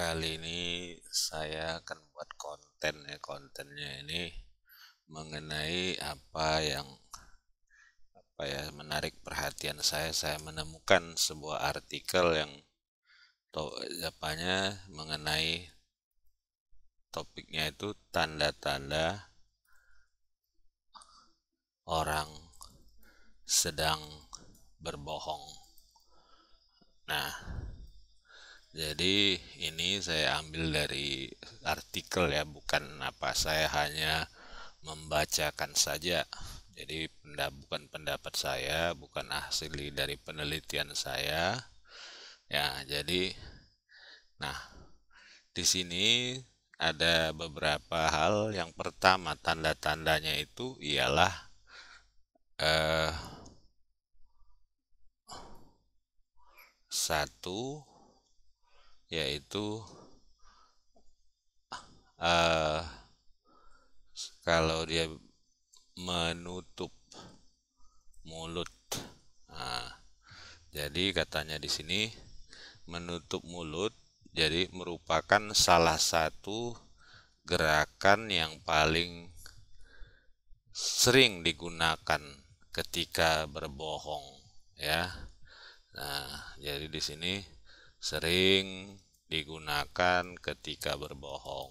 kali ini saya akan buat konten ya kontennya ini mengenai apa yang apa ya menarik perhatian saya saya menemukan sebuah artikel yang to, apanya mengenai topiknya itu tanda-tanda orang sedang berbohong. Nah, jadi ini saya ambil dari artikel ya, bukan apa saya hanya membacakan saja. Jadi bukan pendapat saya, bukan hasil dari penelitian saya. Ya, jadi nah di sini ada beberapa hal. Yang pertama tanda-tandanya itu ialah eh, satu yaitu uh, kalau dia menutup mulut. Nah, jadi katanya di sini menutup mulut jadi merupakan salah satu gerakan yang paling sering digunakan ketika berbohong ya. Nah, jadi di sini sering digunakan ketika berbohong.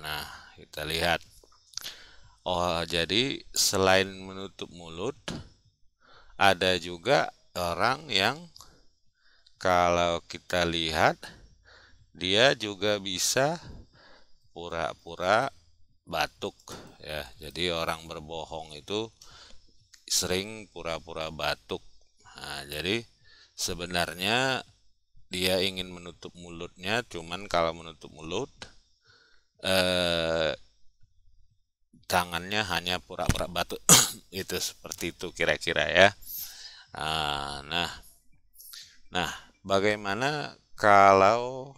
Nah, kita lihat. Oh, jadi selain menutup mulut, ada juga orang yang kalau kita lihat dia juga bisa pura-pura batuk ya. Jadi orang berbohong itu sering pura-pura batuk. Nah, jadi sebenarnya dia ingin menutup mulutnya cuman kalau menutup mulut eh, tangannya hanya pura-pura batu. itu seperti itu kira-kira ya ah, nah nah bagaimana kalau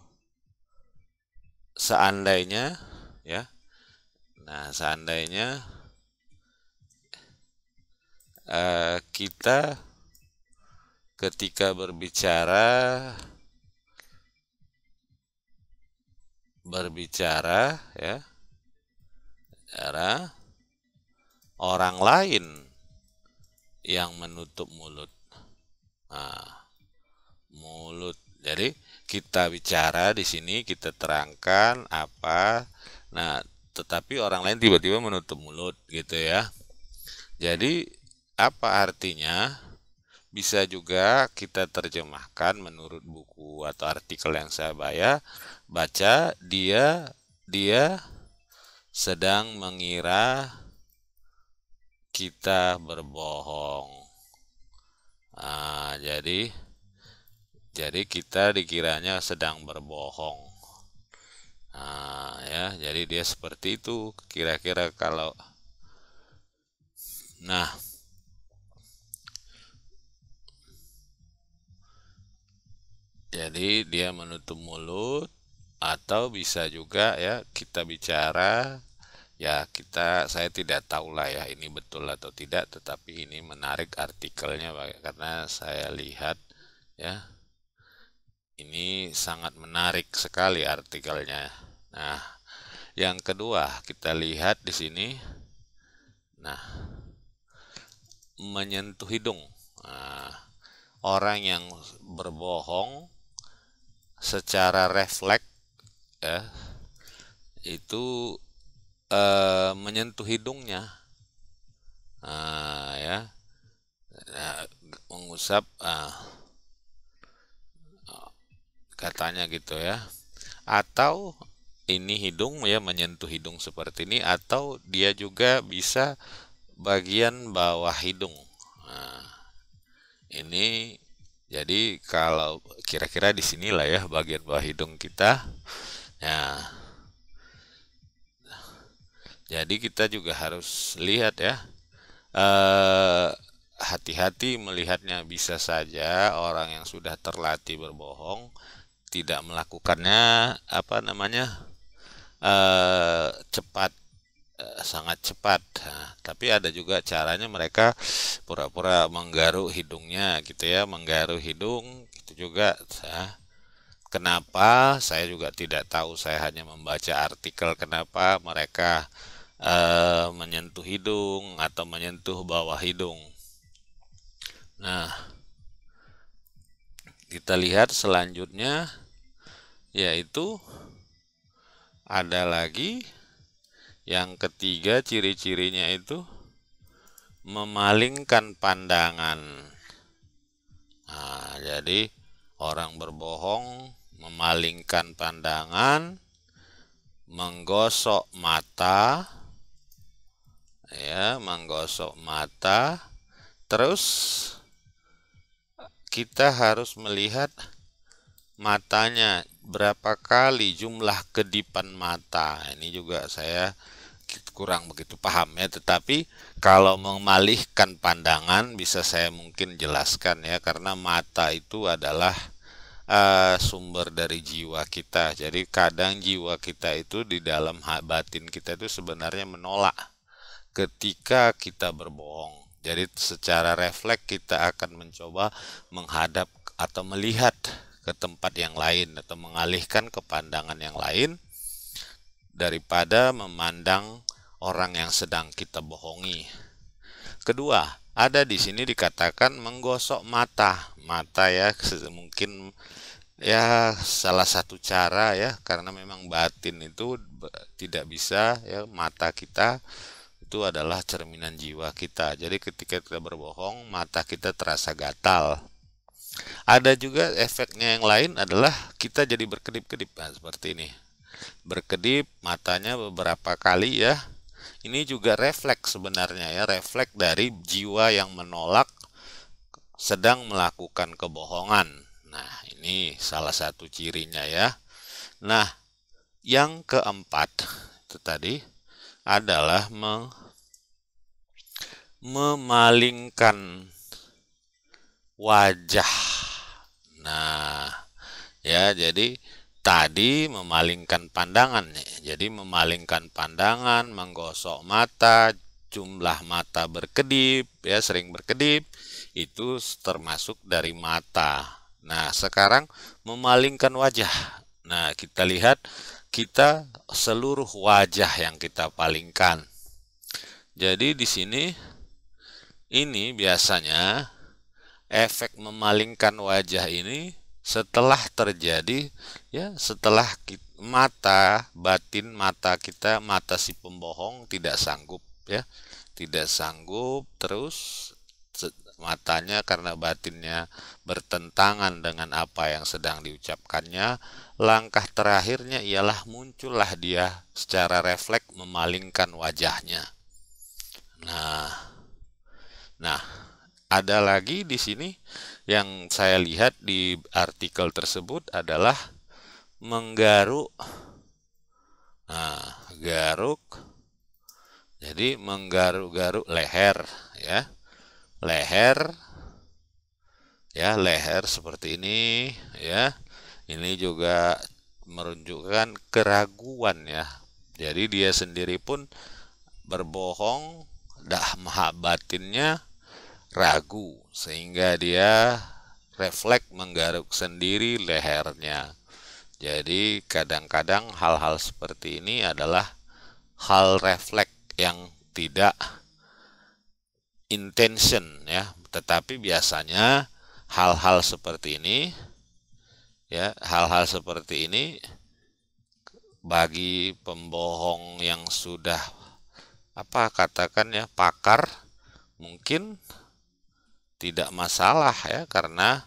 seandainya ya nah seandainya eh, kita ketika berbicara berbicara ya bicara orang lain yang menutup mulut. Nah, mulut. Jadi kita bicara di sini kita terangkan apa. Nah, tetapi orang lain tiba-tiba menutup mulut gitu ya. Jadi apa artinya? bisa juga kita terjemahkan menurut buku atau artikel yang saya bayar, baca dia dia sedang mengira kita berbohong. Nah, jadi jadi kita dikiranya sedang berbohong. Nah, ya, jadi dia seperti itu kira-kira kalau Nah, Jadi dia menutup mulut atau bisa juga ya kita bicara ya kita saya tidak tahu lah ya ini betul atau tidak tetapi ini menarik artikelnya karena saya lihat ya ini sangat menarik sekali artikelnya nah yang kedua kita lihat di sini nah menyentuh hidung nah, orang yang berbohong secara refleks ya itu e, menyentuh hidungnya nah, ya nah, mengusap nah, katanya gitu ya atau ini hidung ya menyentuh hidung seperti ini atau dia juga bisa bagian bawah hidung nah, ini jadi kalau kira-kira di sinilah ya bagian bawah hidung kita. ya jadi kita juga harus lihat ya. Eh, hati-hati melihatnya bisa saja orang yang sudah terlatih berbohong tidak melakukannya apa namanya eh, cepat Eh, sangat cepat. Nah, tapi ada juga caranya mereka pura-pura menggaruk hidungnya gitu ya, menggaruk hidung itu juga. Ya. kenapa? Saya juga tidak tahu. Saya hanya membaca artikel kenapa mereka eh, menyentuh hidung atau menyentuh bawah hidung. Nah, kita lihat selanjutnya yaitu ada lagi yang ketiga ciri-cirinya itu memalingkan pandangan. Nah, jadi orang berbohong memalingkan pandangan, menggosok mata, ya, menggosok mata. Terus kita harus melihat matanya berapa kali jumlah kedipan mata ini juga saya kurang begitu paham ya tetapi kalau mengalihkan pandangan bisa saya mungkin jelaskan ya karena mata itu adalah uh, sumber dari jiwa kita jadi kadang jiwa kita itu di dalam batin kita itu sebenarnya menolak ketika kita berbohong jadi secara refleks kita akan mencoba menghadap atau melihat ke tempat yang lain atau mengalihkan ke pandangan yang lain daripada memandang orang yang sedang kita bohongi. Kedua, ada di sini dikatakan menggosok mata. Mata ya mungkin ya salah satu cara ya karena memang batin itu tidak bisa ya mata kita itu adalah cerminan jiwa kita. Jadi ketika kita berbohong, mata kita terasa gatal. Ada juga efeknya yang lain adalah kita jadi berkedip-kedip nah, seperti ini. Berkedip matanya beberapa kali ya. Ini juga refleks sebenarnya ya, refleks dari jiwa yang menolak sedang melakukan kebohongan. Nah, ini salah satu cirinya ya. Nah, yang keempat itu tadi adalah meng memalingkan wajah Nah, ya jadi tadi memalingkan pandangan nih. Jadi memalingkan pandangan, menggosok mata, jumlah mata berkedip ya sering berkedip itu termasuk dari mata. Nah, sekarang memalingkan wajah. Nah, kita lihat kita seluruh wajah yang kita palingkan. Jadi di sini ini biasanya efek memalingkan wajah ini setelah terjadi ya setelah mata batin mata kita mata si pembohong tidak sanggup ya tidak sanggup terus matanya karena batinnya bertentangan dengan apa yang sedang diucapkannya langkah terakhirnya ialah muncullah dia secara refleks memalingkan wajahnya nah nah ada lagi di sini yang saya lihat di artikel tersebut adalah menggaruk nah garuk jadi menggaruk-garuk leher ya leher ya leher seperti ini ya ini juga merunjukkan keraguan ya jadi dia sendiri pun berbohong dah batinnya ragu sehingga dia refleks menggaruk sendiri lehernya. Jadi kadang-kadang hal-hal seperti ini adalah hal refleks yang tidak intention ya, tetapi biasanya hal-hal seperti ini ya, hal-hal seperti ini bagi pembohong yang sudah apa katakan ya pakar mungkin tidak masalah ya karena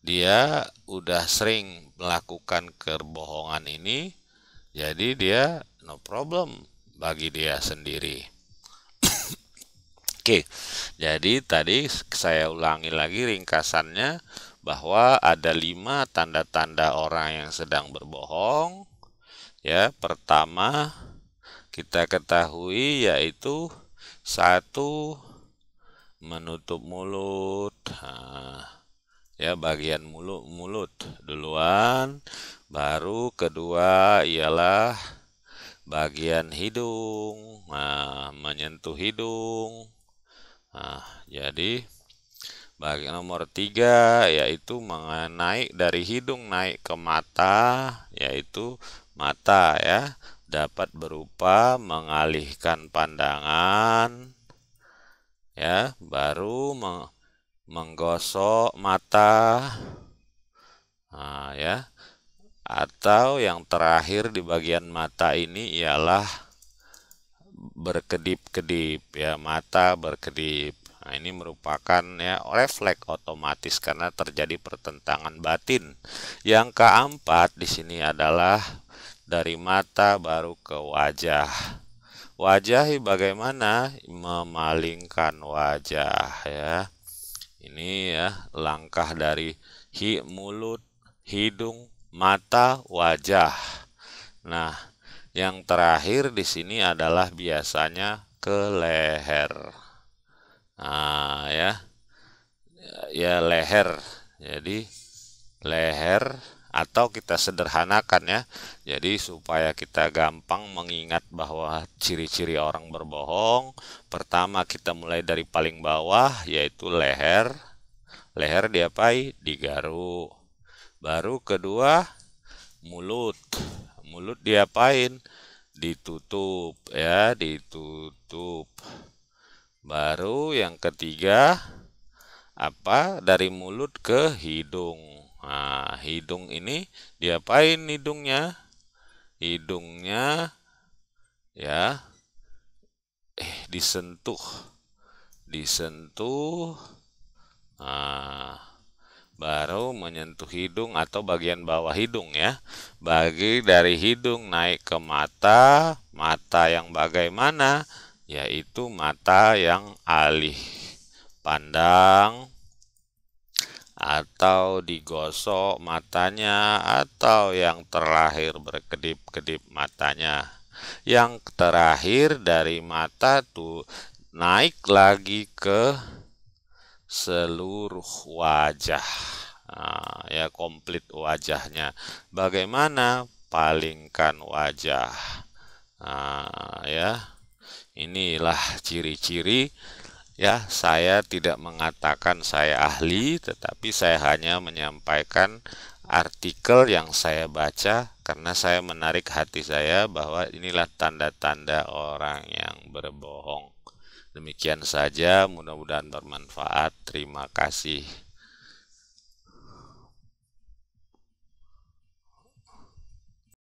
dia udah sering melakukan kebohongan ini jadi dia no problem bagi dia sendiri Oke, jadi tadi saya ulangi lagi ringkasannya bahwa ada lima tanda-tanda orang yang sedang berbohong. Ya, pertama kita ketahui yaitu satu menutup mulut nah, ya bagian mulut mulut duluan baru kedua ialah bagian hidung nah, menyentuh hidung nah, jadi bagian nomor tiga yaitu mengenai dari hidung naik ke mata yaitu mata ya dapat berupa mengalihkan pandangan ya baru meng menggosok mata nah, ya atau yang terakhir di bagian mata ini ialah berkedip-kedip ya mata berkedip Nah, ini merupakan ya refleks otomatis karena terjadi pertentangan batin. Yang keempat di sini adalah dari mata baru ke wajah. Wajah, bagaimana memalingkan wajah ya ini ya langkah dari hi mulut hidung mata wajah nah yang terakhir di sini adalah biasanya ke leher nah ya ya leher jadi leher atau kita sederhanakan ya. Jadi supaya kita gampang mengingat bahwa ciri-ciri orang berbohong, pertama kita mulai dari paling bawah yaitu leher. Leher diapai? Digaruk. Baru kedua mulut. Mulut diapain? Ditutup ya, ditutup. Baru yang ketiga apa? Dari mulut ke hidung Nah, hidung ini diapain hidungnya? Hidungnya ya eh disentuh. Disentuh. Nah, baru menyentuh hidung atau bagian bawah hidung ya. Bagi dari hidung naik ke mata, mata yang bagaimana? Yaitu mata yang alih pandang atau digosok matanya atau yang terakhir berkedip-kedip matanya. Yang terakhir dari mata tuh naik lagi ke seluruh wajah. Nah, ya komplit wajahnya. Bagaimana palingkan wajah? Nah, ya. Inilah ciri-ciri Ya, saya tidak mengatakan saya ahli, tetapi saya hanya menyampaikan artikel yang saya baca karena saya menarik hati saya bahwa inilah tanda-tanda orang yang berbohong. Demikian saja, mudah-mudahan bermanfaat. Terima kasih.